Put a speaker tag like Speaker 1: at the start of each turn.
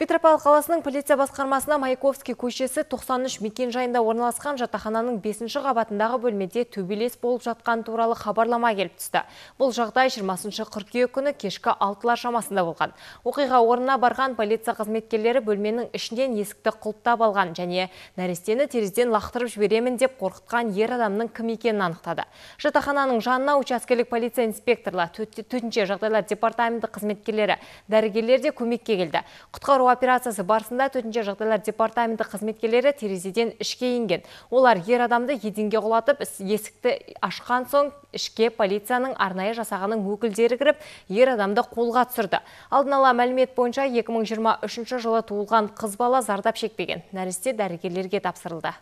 Speaker 1: Петропавл қаласының полиция басқармасына Маяковский көшесі 93 мекен жайында орналасқан жатақхананың 5-ші қабатындағы бөлмеде төбелес болып жатқан туралы хабарлама келіп түсті. Бұл жағдай 20 қыркүйек күні кешкі 6 шамасында болған. Оқиға орнына барған полиция қызметкерлері бөлменің ішінен есікті құлыптап алған және нәрестені терезден лақтырып жіберемін деп қорқытқан ер адамның кім екенін анықтады. Жатахананың жанына учаскелік полиция инспекторлары, төтенше жағдайлар департаменті қызметкерлері, дәрігерлер де көмекке келді. Құтқару операциясы барысында төтенше жағдайлар департаменті қызметкерлері терезеден ішке енген. Олар ер адамды еденге құлатып, есікті ашқан соң ішке полицияның арнайы жасағының өкілдері кіріп, ер адамды қолға түсірді. Алдын ала мәлімет бойынша 2023 жылы туылған қыз бала зардап шекпеген. Нәресте дәрігерлерге тапсырылды.